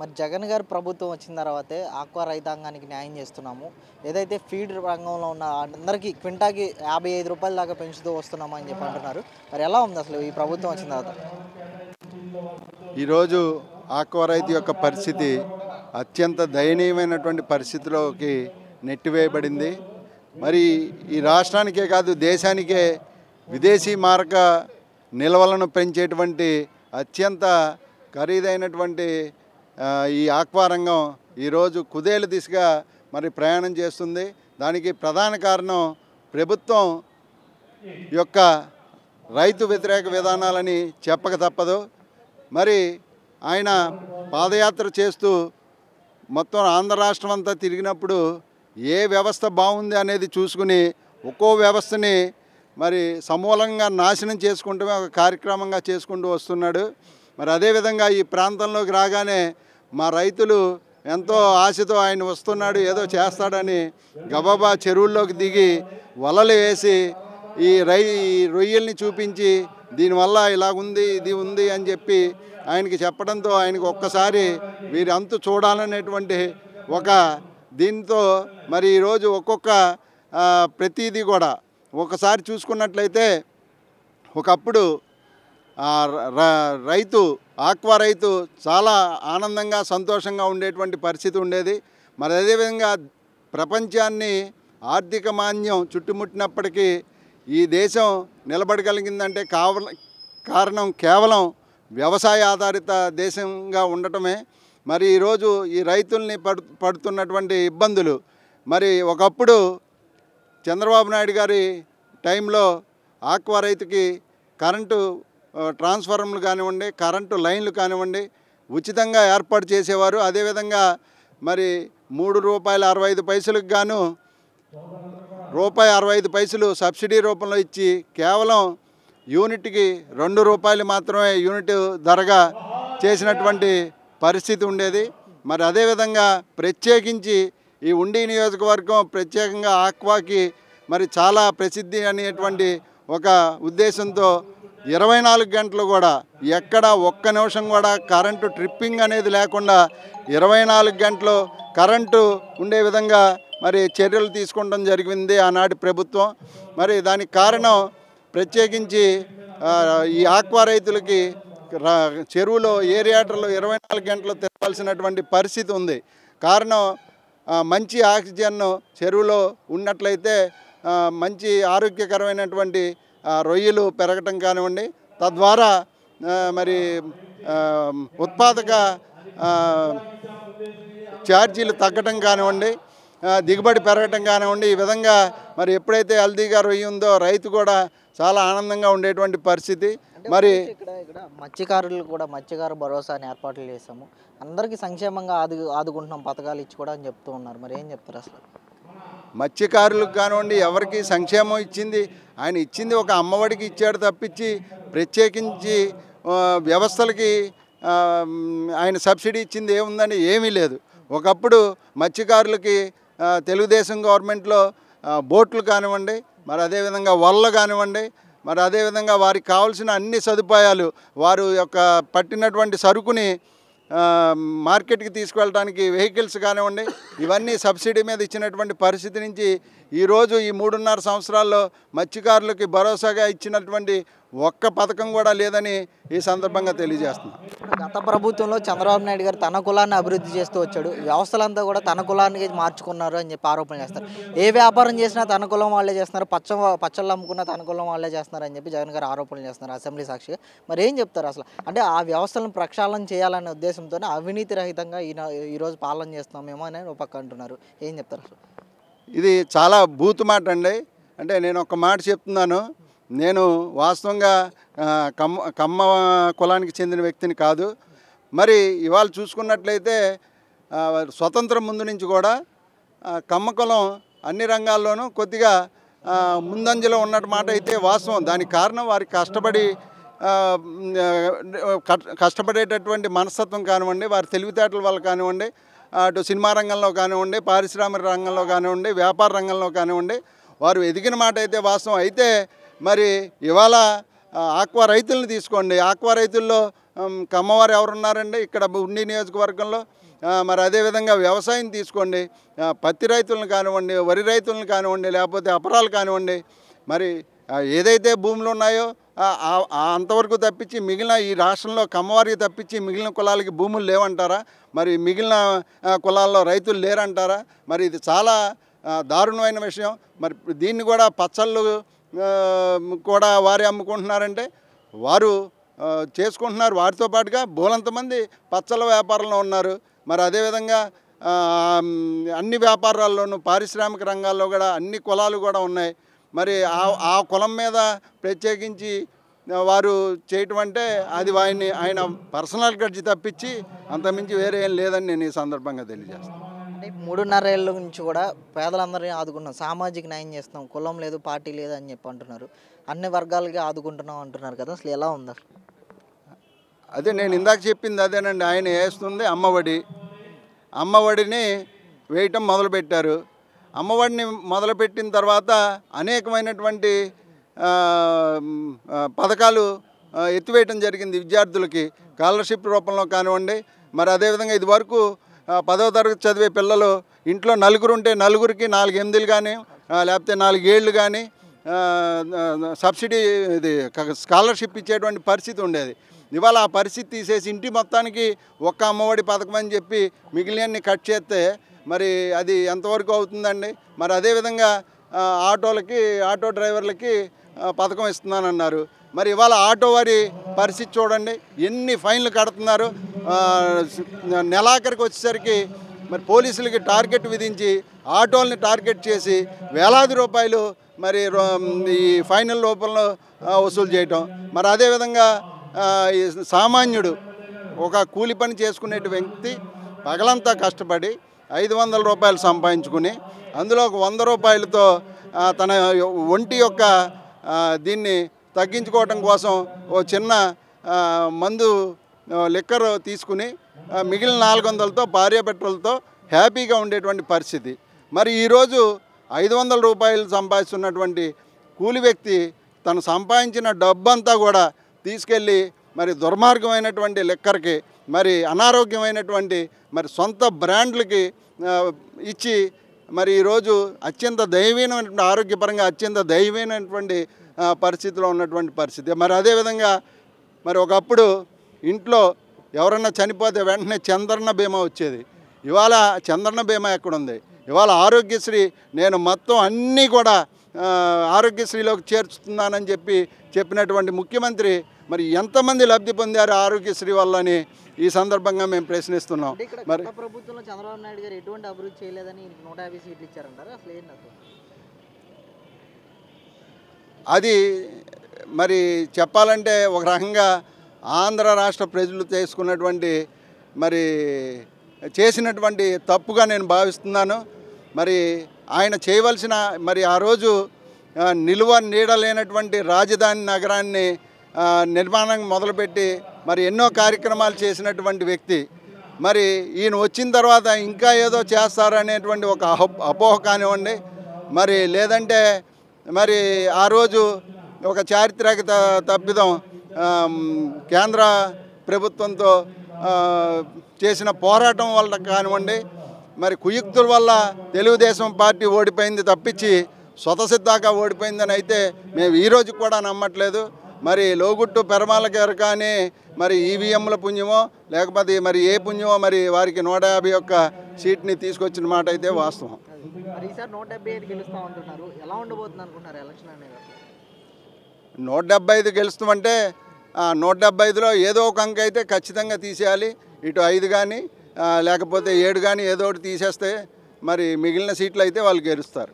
మరి జగన్ గారు ప్రభుత్వం వచ్చిన తర్వాతే ఆక్వా రైతాంగానికి న్యాయం చేస్తున్నాము ఏదైతే ఫీడ్ రంగంలో ఉన్న అందరికీ క్వింటాకి యాభై ఐదు రూపాయల దాకా పెంచుతూ వస్తున్నాము అని చెప్పి అంటున్నారు మరి ఎలా ఉంది అసలు ఈ ప్రభుత్వం వచ్చిన తర్వాత ఈరోజు ఆక్వా రైతు యొక్క పరిస్థితి అత్యంత దయనీయమైనటువంటి పరిస్థితిలోకి నెట్టివేయబడింది మరి ఈ రాష్ట్రానికే కాదు దేశానికే విదేశీ మార్క నిల్వలను పెంచేటువంటి అత్యంత ఖరీదైనటువంటి ఈ ఆక్వారంగం ఈరోజు కుదేలు దిశగా మరి ప్రయాణం చేస్తుంది దానికి ప్రధాన కారణం ప్రభుత్వం యొక్క రైతు వ్యతిరేక విధానాలని చెప్పక తప్పదు మరి ఆయన పాదయాత్ర చేస్తూ మొత్తం ఆంధ్ర రాష్ట్రం అంతా తిరిగినప్పుడు ఏ వ్యవస్థ బాగుంది అనేది చూసుకుని ఒక్కో వ్యవస్థని మరి సమూలంగా నాశనం చేసుకుంటూ ఒక కార్యక్రమంగా చేసుకుంటూ వస్తున్నాడు మరి అదేవిధంగా ఈ ప్రాంతంలోకి రాగానే మా రైతులు ఎంతో ఆశతో ఆయన వస్తున్నాడు ఏదో చేస్తాడని గబాబా చెరువుల్లోకి దిగి వలలు వేసి ఈ రై రొయ్యల్ని చూపించి దీనివల్ల ఇలాగుంది ఇది ఉంది అని చెప్పి ఆయనకి చెప్పడంతో ఆయనకు ఒక్కసారి వీరి అంతు చూడాలనేటువంటి ఒక దీంతో మరి ఈరోజు ఒక్కొక్క ప్రతిదీ కూడా ఒకసారి చూసుకున్నట్లయితే ఒకప్పుడు రైతు ఆక్వా రైతు చాలా ఆనందంగా సంతోషంగా ఉండేటువంటి పరిస్థితి ఉండేది మరి అదేవిధంగా ప్రపంచాన్ని ఆర్థిక మాన్యం చుట్టుముట్టినప్పటికీ ఈ దేశం నిలబడగలిగిందంటే కావ కారణం కేవలం వ్యవసాయ ఆధారిత దేశంగా ఉండటమే మరి ఈరోజు ఈ రైతుల్ని పడు పడుతున్నటువంటి ఇబ్బందులు మరి ఒకప్పుడు చంద్రబాబు నాయుడు గారి టైంలో ఆక్వా రైతుకి కరెంటు ట్రాన్స్ఫార్మర్లు కానివ్వండి కరెంటు లైన్లు కానివ్వండి ఉచితంగా ఏర్పాటు చేసేవారు అదేవిధంగా మరి మూడు రూపాయల అరవై ఐదు పైసలకు గాను రూపాయి అరవై ఐదు పైసలు సబ్సిడీ రూపంలో ఇచ్చి కేవలం యూనిట్కి రెండు రూపాయలు మాత్రమే యూనిట్ ధరగా చేసినటువంటి పరిస్థితి ఉండేది మరి అదేవిధంగా ప్రత్యేకించి ఈ ఉండి నియోజకవర్గం ప్రత్యేకంగా ఆక్వాకి మరి చాలా ప్రసిద్ధి అనేటువంటి ఒక ఉద్దేశంతో ఇరవై నాలుగు గంటలు కూడా ఎక్కడ ఒక్క నిమిషం కూడా కరెంటు ట్రిప్పింగ్ అనేది లేకుండా ఇరవై నాలుగు గంటలు కరెంటు ఉండే విధంగా మరి చర్యలు తీసుకోవడం జరిగింది ఆనాటి ప్రభుత్వం మరి దానికి కారణం ప్రత్యేకించి ఈ ఆక్వా రైతులకి చెరువులో ఏరియాటర్లో ఇరవై నాలుగు గంటలు తిరగాల్సినటువంటి పరిస్థితి ఉంది కారణం మంచి ఆక్సిజన్ చెరువులో ఉన్నట్లయితే మంచి ఆరోగ్యకరమైనటువంటి రొయ్యలు పెరగటం కానివ్వండి తద్వారా మరి ఉత్పాదక ఛార్జీలు తగ్గటం కానివ్వండి దిగుబడి పెరగటం కానివ్వండి ఈ విధంగా మరి ఎప్పుడైతే హల్దీగా రొయ్యి ఉందో రైతు కూడా చాలా ఆనందంగా ఉండేటువంటి పరిస్థితి మరి ఇక్కడ మత్స్యకారులు కూడా మత్స్యకారు భరోసా అని ఏర్పాట్లు చేసాము అందరికీ సంక్షేమంగా ఆదు ఆదుకుంటున్నాం పథకాలు ఇచ్చి కూడా అని చెప్తూ ఉన్నారు మరి ఏం చెప్తారు అసలు మత్స్యకారులకు కానివ్వండి ఎవరికి సంక్షేమం ఇచ్చింది ఆయన ఇచ్చింది ఒక అమ్మఒడికి ఇచ్చాడు తప్పించి ప్రత్యేకించి వ్యవస్థలకి ఆయన సబ్సిడీ ఇచ్చింది ఏముందని ఏమీ లేదు ఒకప్పుడు మత్స్యకారులకి తెలుగుదేశం గవర్నమెంట్లో బోట్లు కానివ్వండి మరి అదేవిధంగా వల్ల కానివ్వండి మరి అదేవిధంగా వారికి కావాల్సిన అన్ని సదుపాయాలు వారు యొక్క పట్టినటువంటి సరుకుని మార్కెట్కి తీసుకువెళ్ళడానికి వెహికల్స్ కానివ్వండి ఇవన్నీ సబ్సిడీ మీద ఇచ్చినటువంటి పరిస్థితి నుంచి ఈరోజు ఈ మూడున్నర సంవత్సరాల్లో మత్స్యకారులకి భరోసాగా ఇచ్చినటువంటి ఒక్క పథకం కూడా లేదని ఈ సందర్భంగా తెలియజేస్తున్నాం గత ప్రభుత్వంలో చంద్రబాబు నాయుడు గారు తన కులాన్ని అభివృద్ధి చేస్తూ వచ్చాడు వ్యవస్థలంతా కూడా తన కులాన్ని మార్చుకున్నారు అని చెప్పి ఆరోపణ చేస్తారు ఏ వ్యాపారం చేసినా తన కులం వాళ్ళే చేస్తున్నారు పచ్చం పచ్చళ్ళు అమ్ముకున్నా తన కులం వాళ్ళే చేస్తున్నారు అని చెప్పి జగన్ గారు ఆరోపణలు చేస్తున్నారు అసెంబ్లీ సాక్షిగా మరి ఏం చెప్తారు అసలు అంటే ఆ వ్యవస్థలను ప్రక్షాళన చేయాలనే ఉద్దేశంతోనే అవినీతి రహితంగా ఈ ఈరోజు పాలన చేస్తున్నామేమో అని ఒక అంటున్నారు ఏం చెప్తారు అసలు ఇది చాలా బూత్ మాట అండి అంటే నేను ఒక మాట చెప్తున్నాను నేను వాస్తవంగా కమ్మ కమ్మ కులానికి చెందిన వ్యక్తిని కాదు మరి ఇవాళ చూసుకున్నట్లయితే స్వతంత్రం ముందు నుంచి కూడా కమ్మ కులం అన్ని రంగాల్లోనూ కొద్దిగా ముందంజలో ఉన్నట్టు మాట అయితే వాస్తవం దానికి కారణం వారికి కష్టపడి కష్టపడేటటువంటి మనస్తత్వం కానివ్వండి వారి తెలివితేటల వల్ల కానివ్వండి అటు సినిమా రంగంలో కానివ్వండి పారిశ్రామిక రంగంలో కానివ్వండి వ్యాపార రంగంలో కానివ్వండి వారు ఎదిగిన మాట అయితే వాస్తవం అయితే మరి ఇవాళ ఆక్వా రైతులను తీసుకోండి ఆక్వా రైతుల్లో కమ్మవారు ఎవరున్నారండి ఇక్కడ ఉండి నియోజకవర్గంలో మరి అదేవిధంగా వ్యవసాయం తీసుకోండి పత్తి రైతులను కానివ్వండి వరి రైతులను కానివ్వండి లేకపోతే అపరాలు కానివ్వండి మరి ఏదైతే భూములు ఉన్నాయో అంతవరకు తప్పించి మిగిలిన ఈ రాష్ట్రంలో కమ్మవారికి తప్పించి మిగిలిన కులాలకి భూములు లేవంటారా మరి మిగిలిన కులాల్లో రైతులు లేరంటారా మరి ఇది చాలా దారుణమైన విషయం మరి దీన్ని కూడా పచ్చళ్ళు కూడా వారే అమ్ముకుంటున్నారంటే వారు చేసుకుంటున్నారు వారితో పాటుగా బోలంతమంది పచ్చల వ్యాపారంలో ఉన్నారు మరి అదేవిధంగా అన్ని వ్యాపారాల్లోనూ పారిశ్రామిక రంగాల్లో కూడా అన్ని కులాలు కూడా ఉన్నాయి మరి ఆ కులం మీద ప్రత్యేకించి వారు చేయటం అంటే అది వాయిని ఆయన పర్సనల్ గడ్జి తప్పించి అంతమించి వేరే ఏం లేదని నేను ఈ సందర్భంగా తెలియజేస్తాను అంటే మూడున్నర ఏళ్ళ నుంచి కూడా పేదలందరినీ ఆదుకుంటున్నాం సామాజిక న్యాయం చేస్తున్నాం కులం లేదు పార్టీ లేదు అని చెప్పి అంటున్నారు అన్ని వర్గాలకి ఆదుకుంటున్నాం అంటున్నారు కదా అసలు ఎలా ఉంది అదే నేను ఇందాక చెప్పింది అదేనండి ఆయన వేస్తుంది అమ్మఒడి అమ్మఒడిని వేయటం మొదలుపెట్టారు అమ్మఒడిని మొదలుపెట్టిన తర్వాత అనేకమైనటువంటి పథకాలు ఎత్తివేయటం జరిగింది విద్యార్థులకి స్కాలర్షిప్ రూపంలో కానివ్వండి మరి అదేవిధంగా ఇది వరకు పదో తరగతి చదివే పిల్లలు ఇంట్లో నలుగురు ఉంటే నలుగురికి నాలుగు ఎనిమిదిలు కానీ లేకపోతే నాలుగేళ్ళు కానీ సబ్సిడీ ఇది స్కాలర్షిప్ ఇచ్చేటువంటి పరిస్థితి ఉండేది ఇవాళ ఆ పరిస్థితి తీసేసి ఇంటి మొత్తానికి ఒక్క అమ్మఒడి పథకం అని చెప్పి మిగిలినన్ని కట్ చేస్తే మరి అది ఎంతవరకు అవుతుందండి మరి అదేవిధంగా ఆటోలకి ఆటో డ్రైవర్లకి పథకం ఇస్తున్నానన్నారు మరి ఇవాళ ఆటో వారి పరిస్థితి చూడండి ఎన్ని ఫైన్లు కడుతున్నారు నెలాఖరికి వచ్చేసరికి మరి పోలీసులకి టార్గెట్ విధించి ఆటోల్ని టార్గెట్ చేసి వేలాది రూపాయలు మరి ఈ ఫైనల్ రూపంలో వసూలు చేయటం మరి అదేవిధంగా సామాన్యుడు ఒక కూలి పని చేసుకునే వ్యక్తి పగలంతా కష్టపడి ఐదు వందల రూపాయలు సంపాదించుకుని అందులో ఒక వంద రూపాయలతో తన ఒంటి యొక్క దీన్ని తగ్గించుకోవటం కోసం ఓ చిన్న మందు లిక్కర్ తీసుకుని మిగిలిన నాలుగు వందలతో భార్య పెట్రోల్తో హ్యాపీగా ఉండేటువంటి పరిస్థితి మరి ఈరోజు ఐదు వందల రూపాయలు సంపాదిస్తున్నటువంటి కూలి వ్యక్తి తను సంపాదించిన డబ్బంతా కూడా తీసుకెళ్ళి మరి దుర్మార్గమైనటువంటి లిక్కర్కి మరి అనారోగ్యమైనటువంటి మరి సొంత బ్రాండ్లకి ఇచ్చి మరి ఈరోజు అత్యంత దైవీనమైనటువంటి ఆరోగ్యపరంగా అత్యంత దైవీనటువంటి పరిస్థితిలో ఉన్నటువంటి పరిస్థితి మరి అదేవిధంగా మరి ఒకప్పుడు ఇంట్లో ఎవరన్నా చనిపోతే వెంటనే చంద్రన్న బీమా వచ్చేది ఇవాళ చంద్రన్న బీమా ఎక్కడుంది ఇవాళ ఆరోగ్యశ్రీ నేను మొత్తం అన్నీ కూడా ఆరోగ్యశ్రీలోకి చేర్చుతున్నానని చెప్పి చెప్పినటువంటి ముఖ్యమంత్రి మరి ఎంతమంది లబ్ధి పొందారు ఆరోగ్యశ్రీ వల్లని ఈ సందర్భంగా మేము ప్రశ్నిస్తున్నాం మరి ప్రభుత్వంలో చంద్రబాబు నాయుడు గారు ఎటువంటి అభివృద్ధి చేయలేదని నూట యాభై సీట్లు ఇచ్చారంటారు అసలు ఏంటి అది మరి చెప్పాలంటే ఒక రకంగా ఆంధ్ర రాష్ట్ర ప్రజలు చేసుకున్నటువంటి మరి చేసినటువంటి తప్పుగా నేను భావిస్తున్నాను మరి ఆయన చేయవలసిన మరి ఆ రోజు నిలువ నీడలేనటువంటి రాజధాని నగరాన్ని నిర్మాణం మొదలుపెట్టి మరి ఎన్నో కార్యక్రమాలు చేసినటువంటి వ్యక్తి మరి ఈయన వచ్చిన తర్వాత ఇంకా ఏదో చేస్తారనేటువంటి ఒక అపోహ కానివ్వండి మరి లేదంటే మరి ఆ రోజు ఒక చారిత్రక తప్పిదం కేంద్ర ప్రభుత్వంతో చేసిన పోరాటం వల్ల కానివ్వండి మరి కుయుక్తుల వల్ల తెలుగుదేశం పార్టీ ఓడిపోయింది తప్పించి స్వతసిద్ధాగా ఓడిపోయిందని అయితే మేము ఈరోజు కూడా నమ్మట్లేదు మరి లోగుట్టు పెరమాల గారు కానీ మరి ఈవీఎంల పుణ్యమో లేకపోతే మరి ఏ పుణ్యమో మరి వారికి నూట యాభై ఒక్క సీట్ని తీసుకొచ్చిన మాట అయితే వాస్తవం నూట డెబ్బై ఐదు గెలుస్తామంటే నూట డెబ్బై ఐదులో ఏదో ఒక అంక అయితే ఖచ్చితంగా తీసేయాలి ఇటు ఐదు కానీ లేకపోతే ఏడు కానీ ఏదో ఒకటి తీసేస్తే మరి మిగిలిన సీట్లు అయితే వాళ్ళు గెలుస్తారు